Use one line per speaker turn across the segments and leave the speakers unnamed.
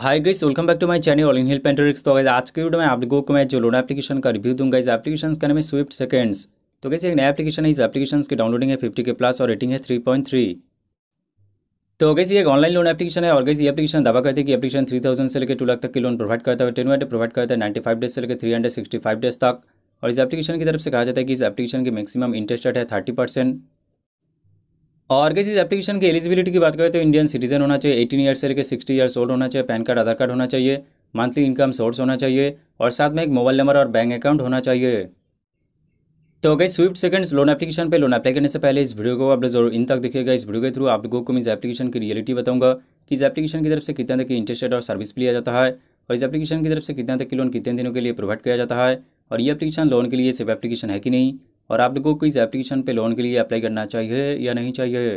hi guys welcome back to my channel all in hill पेंटोरिक्स तो guys आज के वीडियो में आप लोगों को मैं जो लोन एप्लीकेशन का रिव्यू दूंगा इस एप्लीकेशन का नाम है स्विफ्ट सेकंड्स तो कैसे एक नया एप्लीकेशन है इस एप्लीकेशन की डाउनलोडिंग है फिफ्टी के प्लस और रेटिंग है थ्री पॉइंट थ्री तो कैसे ये एक ऑनलाइन लोन एप्लीकेशन है और कैसे ये एप्लीकेशन दावा करते हैं कि एप्लीकेशन थ्री थाउजेंड से लेकर टू लाख तक की लोन प्रोवाइड करता है टेन वन प्रोवाइड करता है नाइन्टी फाइव डेज से लेकर three hundred sixty five days तक और इस एप्लीकेशन की तरफ से कहा जाता है कि इस एप्लीकेशन की मैक्सिमम इंटरेस्ट रेट है थर्टी परसेंट और किसी इस एप्लीकेशन की एलिजिबिलिटी की बात करें तो इंडियन सिटीजन होना चाहिए एटीन ईयर से लेकर सिक्सटी ईयर्स ओल्ड होना चाहिए पैन कार्ड आधार कार्ड होना चाहिए मंथली इनकम सोर्स होना चाहिए और साथ में एक मोबाइल नंबर और बैंक अकाउंट होना चाहिए तो guys swift seconds loan application पे लोन अप्लाई करने से पहले इस वीडियो को आप जरूर इन तक देखिएगा इस वीडियो के थ्रू आप लोगों को मैं इस एप्लीकेशन की रियलिटी बताऊंगा कि इस एप्लीकेशन की तरफ से कितना तक इंटरेस्ट रेट और सर्विस लिया जाता है और इस एप्लीकेशन की तरफ से कितना तक लोन कितने दिनों के लिए प्रोवाइड किया जाता है और ये एप्लीकेशन लोन के लिए सिर्फ एप्लीकेशन है कि नहीं और आप लोगों को इस एप्लीकेशन पे लोन के लिए अप्लाई करना चाहिए या नहीं चाहिए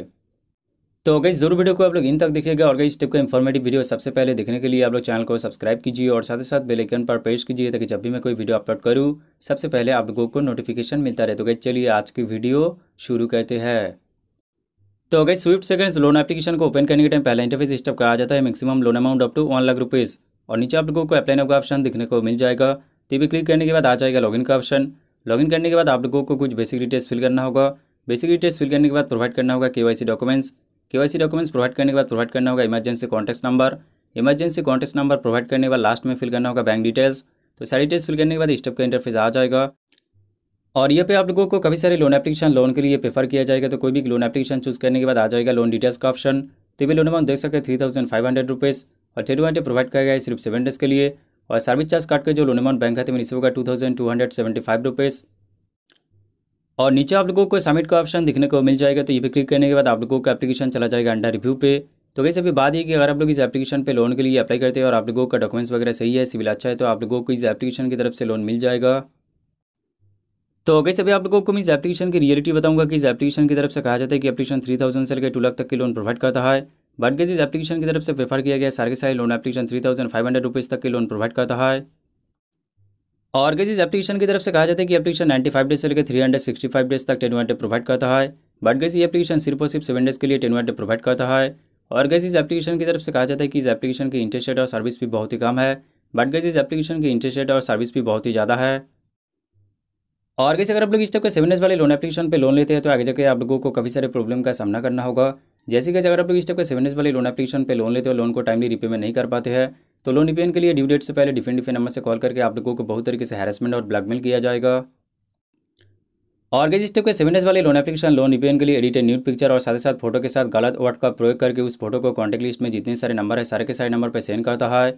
तो गई जरूर वीडियो को आप लोग इन तक देखिएगा और गई इस टाइप का इन्फॉर्मेटिव वीडियो सबसे पहले देखने के लिए आप लोग चैनल को सब्सक्राइब कीजिए और साथ ही साथ बेलेकन पर प्रेस कीजिए ताकि जब भी मैं कोई वीडियो अपलोड करूँ सबसे पहले आप लोगों को नोटिफिकेशन मिलता रहे तो गई चलिए आज की वीडियो शुरू करते हैं तो अगर स्विफ्ट सेकेंड्स लोन एप्लीकेशन को ओपन करने के टाइम पहला इंटरफेस स्टेप का आ जाता है maximum loan amount up to one lakh rupees और नीचे आप लोगों को अप्लाई नाउ का ऑप्शन दिखने को मिल जाएगा तो भी क्लिक करने के बाद आ जाएगा लॉगिन का ऑप्शन लॉगिन करने के बाद आप लोगों को कुछ बेसिक डिटेल्स फिल करना होगा बेसिक डिटेल्स फिल करने के बाद प्रोवाइड करना होगा के डॉक्यूमेंट्स के डॉक्यूमेंट्स प्रोवाइड करने के बाद प्रोवाइड करना होगा emergency contact number emergency contact number provide करने के बाद लास्ट में फिल करना होगा बैंक डिटेल्स तो सारी डिटेल्स फिल करने के बाद स्टेप का इंटरफेस आ जाएगा और ये पे आप लोगों को काफ़ी सारे लोन एप्लीकेशन लोन के लिए प्रेफर किया जाएगा तो कोई भी लोन एप्लीकेशन चूज करने के बाद आ जाएगा लोन डिटेल्स का ऑप्शन तो भी लोन अमाउंट देख सकते हैं three thousand five hundred rupees और थ्री प्रोवाइड किया गया है सिर्फ सेवन डेज के लिए और सर्विस चार्ज काट के जो लोन अमाउंट बैंक खाते में रिसीव होगा two thousand two hundred seventy five rupees और नीचे आप लोगों को सबमिट का ऑप्शन दिखने को मिल जाएगा तो ये भी क्लिक करने के बाद आप लोगों का एप्लीकेशन चला जाएगा अंडर रिव्यू पे तो कैसे अभी बात ये कि अगर आप लोग इस एप्लीकेशन पे लोन के लिए अप्लाई करते हैं और आप लोगों का डॉक्यूमेंट्स वगैरह सही है सिविल अच्छा है तो आप लोगों को इस एप्लीकेशन की तरफ से लोन मिल जाएगा तो कैसे अभी आप लोगों को मैं इस एप्लीकेशन की रियलिटी बताऊंगा कि इस एप्लीकेशन की तरफ से कहा जाता है कि एप्लीकेशन थ्री थाउजेंड से लेकर टू लाख तक की लोन प्रोवाइड करता है बाडगेज इस एप्लीकेशन की तरफ से प्रेफर किया गया सारे सारे loan application three thousand five hundred rupees तक के लोन प्रोवाइड करता है और गेज इस एप्लीकेशन की तरफ से कहा जाता है कि एप्लीकेशन नाइन्टी फाइव डेज से लेकर three hundred sixty five days तक टेन वन प्रोवाइड करता है बट गैस ये एप्लीकेशन सिर्फ और सिर्फ सेवन डेज के लिए टेन वन प्रोवाइड करता है और गेज इस एप्लीकेशन की तरफ से कहा जाता है कि इस एप्लीकेशन की इंटरेस्ट रेट और सर्विस भी बहुत ही कम है बट इस एप्लीकेशन की इंटरेस्ट रेट और सर्विस भी बहुत ही ज़्यादा है और कैसे अगर आप लोग इस टाइप के सेवन डेज वाले लोन एप्लीकेशन पे लोन लेते हैं तो आगे जाकर आप लोगों को काफ़ी सारे प्रॉब्लम का सामना करना होगा जैसे कि अगर आप लोग इस टाइप के सेवन डेज वाले लोन एप्लीकेशन पे लोन लेते हो लोन को टाइमली रिपेमेंट नहीं कर पाते हैं तो लोन रिपेमेंट के लिए ड्यू डेट से पहले डिफेंट डिफेंट नंबर से कॉल करके आप लोगों को बहुत तरीके से हैरेसमेंट और ब्लैकमेल किया जाएगा और गैस इस टाइप के सेवन डेज वाले लोन एप्लीकेशन लोन रिपेमेंट के लिए एडिटेड न्यूड पिक्चर और साथ ही साथ फोटो के साथ गलत वर्ड का प्रयोग करके उस फोटो को कॉन्टैक्ट लिस्ट में जितने सारे नंबर है सारे के सारे नंबर पर सेंड करता है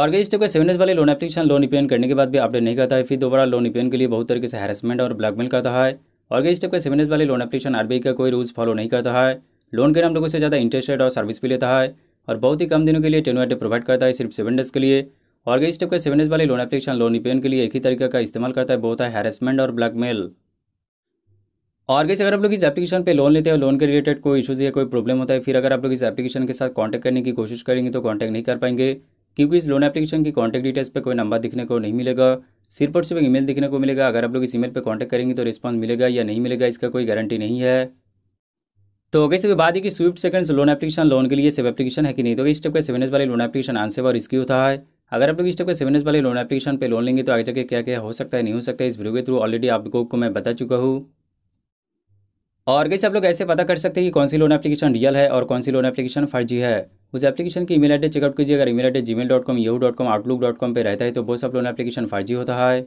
और गई टाइप के सेवन डेज वाले लोन एप्लीकेशन लोन रिपेमेंट करने के बाद भी अपडेट नहीं करता है फिर दोबारा लोन रिपेमेंट के लिए बहुत तरीके से हैरेसमेंट और ब्लैकमेल करता है और इस टाइप का सेवन वाले लोन एप्लीकेशन आरबीआई का कोई रूल्स फॉलो नहीं करता है लोन के नाम लोगों से ज़्यादा इंटरेस्ट और सर्विस भी लेता है और बहुत ही कम दिनों के लिए टेन वाइट प्रोवाइड करता है सिर्फ सेवन डेज के लिए और इस टाइप का सेवन डेज वाले लोन एप्लीकेशन लोन रिपेन के लिए एक ही तरीके का इस्तेमाल करता है बहुत है हैरेसमेंट और ब्लैकमेल और गैस अगर आप लोग इस एप्लीकेशन पे लोन लेते हैं लोन के रिलेटेड कोई इशूज़ या कोई प्रॉब्लम होता है फिर अगर आप लोग इस एप्लीकेशन के साथ कॉन्टैक्ट करने की कोशिश करेंगे तो कॉन्टैक्ट नहीं कर पाएंगे क्योंकि इस लोन एप्लीकेशन की कॉन्टैक्ट डिटेल्स पे कोई नंबर दिखने को नहीं मिलेगा सिर्फ और सिर्फ ईमेल दिखने को मिलेगा अगर आप लोग इस ईमेल पे कॉन्टैक्ट करेंगे तो रिस्पॉन्स मिलेगा या नहीं मिलेगा इसका कोई गारंटी नहीं है तो अगर से बात है कि Swift seconds loan application loan के लिए सेव एप्लीकेशन है कि नहीं तो इस टाइप का सेवन एस वाले लोन एप्लीकेशन आंसर और इसकी होता है अगर आप लोग इस टाइप का सेवन एस वाले लोन एप्लीकेशन पे लोन लेंगे तो आगे जाके क्या क्या हो सकता है नहीं हो सकता है इस वीडियो के थ्रू ऑलरेडी आप लोगों को मैं बता चुका हूँ और कैसे आप लोग ऐसे पता कर सकते हैं कि कौन सी लोन एप्लीकेशन रियल है और कौन सी लोन एप्लीकेशन फर्जी है उस एप्लीकेशन की ईमेल आईडी चेकआउट कीजिए अगर email ID Gmail dot com U dot com Outlook dot com पर रहता है तो बहुत सब लोन एप्लीकेशन फर्जी होता है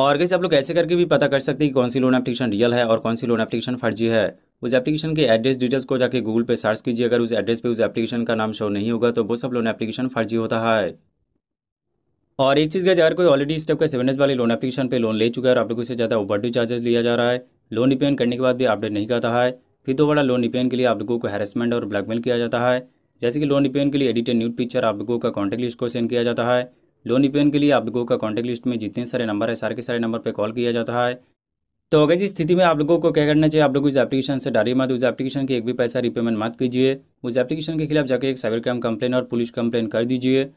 और कैसे आप लोग ऐसे करके भी पता कर सकते हैं कि कौन सी लोन एप्लीकेशन रियल है और कौन सी लोन एप्लीकेशन फर्जी है उस एप्लीकेशन के एड्रेस डिटेल्स को जाके गूगल पे सर्च कीजिए अगर उस एड्रेस पे उस एप्लीकेशन का नाम शो नहीं होगा तो वो सब लोन एप्लीकेशन फर्जी होता है और एक चीज़ का अगर कोई ऑलरेडी इस टाइप का सेवन वाली लोन एप्लीकेशन पर लोन ले चुका है और आप लोगों से ज़्यादा ओवर चार्जेस लिया जा रहा है लोन रिपेमेंट करने के बाद भी अपडेट नहीं करता है फिर दो बड़ा लोन रिपेन के लिए आप लोगों को हैरेसमेंट और ब्लैकमेल किया जाता है जैसे कि लोन रिपेन के लिए एडिटेड न्यूड पिक्चर आप लोगों का कॉन्टैक्ट लिस्ट को सेंड किया जाता है लोन रिपेन के लिए आप लोगों का कॉन्टैक्ट लिस्ट में जितने सारे नंबर है सारे के सारे नंबर पर कॉल किया जाता है तो अगर इस स्थिति में आप लोगों को क्या करना चाहिए आप लोग इस एप्लीकेशन से डाली मत उस एप्लीकेशन की एक भी पैसा रिपेमेंट मत कीजिए उस एप्लीकेशन के खिलाफ जाकर एक साइबर क्राइम कंप्लेन और पुलिस कंप्लेन कर दीजिए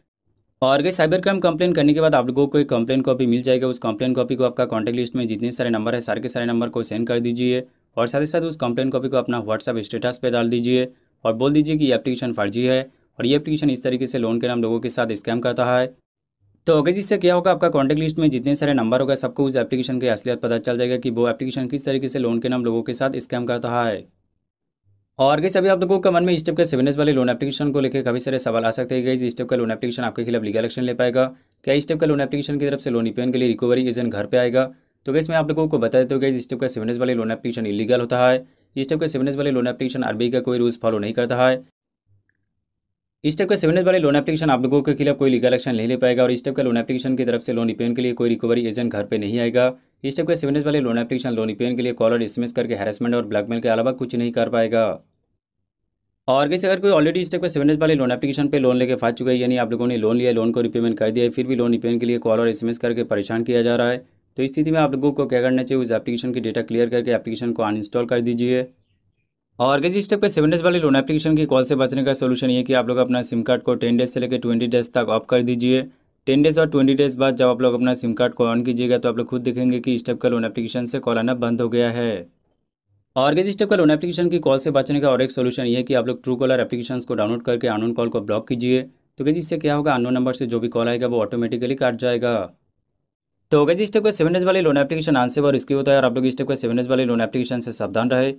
और अगर साइबर क्राइम कंप्लेन करने के बाद आप लोगों को एक कंप्लेन कॉपी मिल जाएगा उस कंप्लेन कॉपी को आपका कॉन्टैक्ट लिस्ट में जितने सारे नंबर है सारे के सारे नंबर को सेंड कर दीजिए और साथ ही साथ उस कंप्लेन कॉपी को अपना व्हाट्सएप स्टेटस पर डाल दीजिए और बोल दीजिए कि ये एप्लीकेशन फर्जी है और ये एप्लीकेशन इस तरीके से लोन के नाम लोगों के साथ स्कैम करता है तो अगर जिससे क्या होगा आपका कॉन्टैक्ट लिस्ट में जितने सारे नंबर होगा सबको उस एप्लीकेशन की असलियत पता चल जाएगा कि वो एप्लीकेशन किस तरीके से लोन के नाम लोगों के साथ स्कैम करता है और गई अभी आप लोगों का मन में स्टेप के सेवनेस वाले लोन एप्लीकेशन को लेकर काफी सारे सवाल आ सकते हैं गई स्टेप का लोन एप्लीकेशन आपके खिलाफ लीगल एक्शन ले पाएगा क्या स्टेप का लोन एप्लीकेशन की तरफ से लोन ईपीएन के लिए रिकवरी एजेंट घर पर आएगा तो गैस मैं आप लोगों को बता देता हूँ इस टाइप का सेवन वाले लोन एप्लीकेशन इलीगल होता है इस टाइप का सेवन वाले लोन एप्लीकेशन आर का कोई रूल्स फॉलो नहीं करता है इस टाइप का सेवन वाले लोन एप्लीकेशन आप लोगों के खिलाफ कोई लीगल एक्शन नहीं ले पाएगा और इस टाइप का लोन एप्लीकेशन की तरफ से लोन रिपेयन के लिए कोई रिकवरी एजेंट घर पर नहीं आएगा इस टाइप का सेवन वाले लोन एप्लीकेशन लोन रिपेयन के लिए कॉलर और करके हैरेसमेंट और ब्लैकमेल के अलावा कुछ नहीं कर पाएगा और कैसे अगर कोई ऑलरेडी इस टाइप का सेवन वाले लोन एप्लीकेशन पे लोन लेके फाट चुका है यानी आप लोगों ने लोन लिया लोन को रिपेमेंट कर दिया है फिर भी लोन रिपेमेंट के लिए कॉल और एसएमएस करके परेशान किया जा रहा है तो इस स्थिति में आप लोगों को क्या करना चाहिए उस एप्लीकेशन की डेटा क्लियर करके एप्लीकेशन को अनइंस्टॉल कर दीजिए और अगर जिस स्टेप पर सेवन डेज वाली लोन एप्लीकेशन की कॉल से बचने का सोल्यूशन ये कि आप लोग अपना सिम कार्ड को टेन डेज से लेकर ट्वेंटी डेज तक ऑफ कर दीजिए टेन डेज और ट्वेंटी डेज बाद जब आप लोग अपना सिम कार्ड को ऑन कीजिएगा तो आप लोग खुद देखेंगे कि इस टाइप का लोन एप्लीकेशन से कॉल आना बंद हो गया है और इस टाइप का लोन एप्लीकेशन की कॉल से बचने का और एक सोल्यूशन ये कि आप लोग ट्रू कॉलर एप्लीकेशन को डाउनलोड करके अनोन कॉल को ब्लॉक कीजिए तो गैस इससे क्या होगा अनोन नंबर से जो भी कॉल आएगा वो ऑटोमेटिकली काट जाएगा तो होगा जी स्टेप का सेवन डेज वाली लोन एप्लीकेशन आंसर और इसकी होता है और आप लोग स्टेप का सेवन डेज वाली लोन एप्लीकेशन से सावधान रहे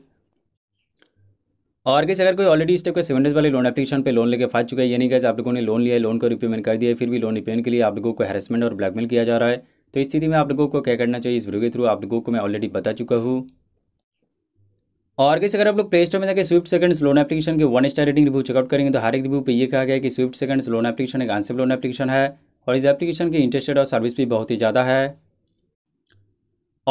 और कैसे अगर कोई ऑलरेडी स्टेप का सेवन डेज वाली लोन एप्लीकेशन पे लोन लेके फाट चुका है यानी कैसे आप लोगों ने लोन लिया है लोन को रिपेमेंट कर दिया है फिर भी लोन रिपेमेंट के लिए आप लोगों को हेरसमेंट और ब्लैकमेल किया जा रहा है तो इस स्थिति में आप लोगों को क्या करना चाहिए इस वीडियो के थ्रू आप लोगों को मैं ऑलरेडी बता चुका हूँ और कैसे अगर आप लोग प्ले स्टोर में जाकर स्विफ्ट सेकंड्स लोन एप्लीकेशन के one star rating review check out करेंगे तो हर एक रिव्यू पे ये कहा गया कि स्विफ्ट सेकंड्स लोन एप्लीकेशन एक आंसर लोन एप्लीकेशन है और इस एप्लीकेशन की इंटरेस्टेड और सर्विस भी बहुत ही ज़्यादा है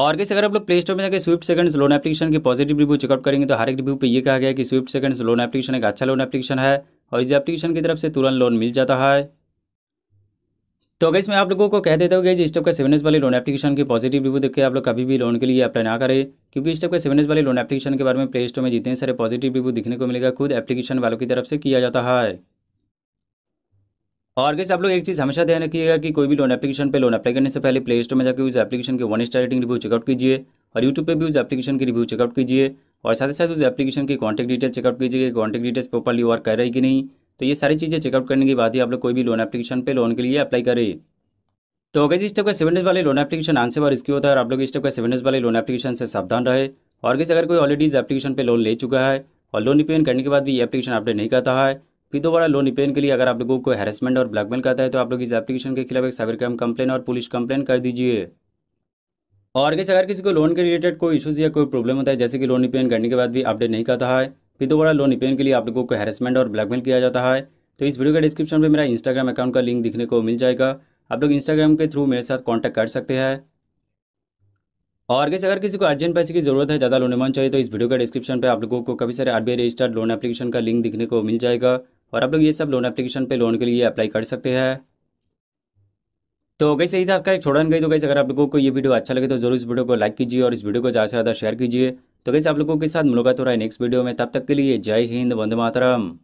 और कैसे अगर आप लोग प्ले स्टोर में जाकर स्विफ्ट सेकंड्स लोन एप्लीकेशन की पॉजिटिव रिव्यू चेकअप करेंगे तो हर एक रिव्यू पे ये कहा गया कि स्विफ्ट सेकंड्स लोन एप्लीकेशन एक अच्छा लोन एप्लीकेशन है और इस एप्लीकेशन की तरफ से तुरंत लोन मिल जाता है तो अगर इसमें आप लोगों को कह देता हूँ कि इस टाइप का सेवन वाले लोन एप्लीकेशन की पॉजिटिव रिव्यू देखिए आप लोग कभी भी लोन के लिए अप्लाई ना करें क्योंकि इस टाइप का सेवन वाले लोन एप्लीकेशन के बारे में प्ले स्टोर में जितने सारे पॉजिटिव रिव्यू दिखने को मिलेगा खुद एप्लीकेशन वालों की तरफ से किया जाता है और कैसे आप लोग एक चीज़ हमेशा ध्यान रखिएगा कि कोई भी लोन एप्लीकेशन पे लोन अप्लाई करने से पहले प्ले स्टोर में जाकर उस एप्लीकेशन के one star rating review check out कीजिए और यूट्यूब पे भी उस एप्लीकेशन की रिव्यू चेकआउट कीजिए और साथ ही साथ उस एप्लीकेशन की कॉन्टैक्ट डिटेल चेकआउट कीजिए कॉन्टैक्ट डिटेल्स प्रॉपरली वर्क कर रही कि नहीं तो ये सारी चीज़ें चेकआउट करने के बाद ही आप लोग कोई भी लोन एप्लीकेशन पर लोन के लिए अप्लाई करें तो अगर इस टाइप का सेवन डेज वाले लोन एप्लीकेशन आंसर और इसकी होता है और आप लोग इस टाइप का सेवन डेज वाले लोन एप्लीकेशन से सावधान रहे और कैसे अगर कोई ऑलरेडी इस एप्लीकेशन पर लोन ले चुका है और लोन रिपेमेंट करने के बाद भी ये एप्लीकेशन अपडेट नहीं करता है पीदो वाला लोन रिपेन के लिए अगर आप लोगों को हेरसमेंट और ब्लैकमेल करता है तो आप लोग इस एप्लीकेशन के खिलाफ एक साइबर क्राइम कंप्लेन और पुलिस कंप्लेन कर दीजिए और कैसे अगर किसी को लोन के रिलेटेड कोई इशूज़ या कोई प्रॉब्लम होता है जैसे कि लोन रिपेन करने के बाद भी अपडेट नहीं करता है फिर दोबारा लोन रिपेन के लिए आप लोगों को हेरसमेंट और ब्लैकमेल किया जाता है तो इस वीडियो के डिस्क्रिप्शन में मेरा इंस्टाग्राम अकाउंट का लिंक दिखने को मिल जाएगा आप लोग इंस्टाग्राम के थ्रू मेरे साथ कॉन्टैक्ट कर सकते हैं और कैसे अगर किसी को अर्जेंट पैसे की जरूरत है ज़्यादा लोन अमाउंट चाहिए तो इस वीडियो के डिस्क्रिप्शन पर आप लोगों को कभी सारे आर रजिस्टर्ड लोन एप्लीकेशन का लिंक दिखने को मिल जाएगा और आप लोग ये सब लोन एप्लीकेशन पे लोन के लिए अप्लाई कर सकते हैं तो कैसे ही था इसका एक छोड़न गई तो कैसे अगर आप लोगों को ये वीडियो अच्छा लगे तो जरूर इस वीडियो को लाइक कीजिए और इस वीडियो को ज़्यादा से ज़्यादा शेयर कीजिए तो कैसे आप लोगों के साथ मुलाकात हो रहा है नेक्स्ट वीडियो में तब तक के लिए जय हिंद वंद मातरम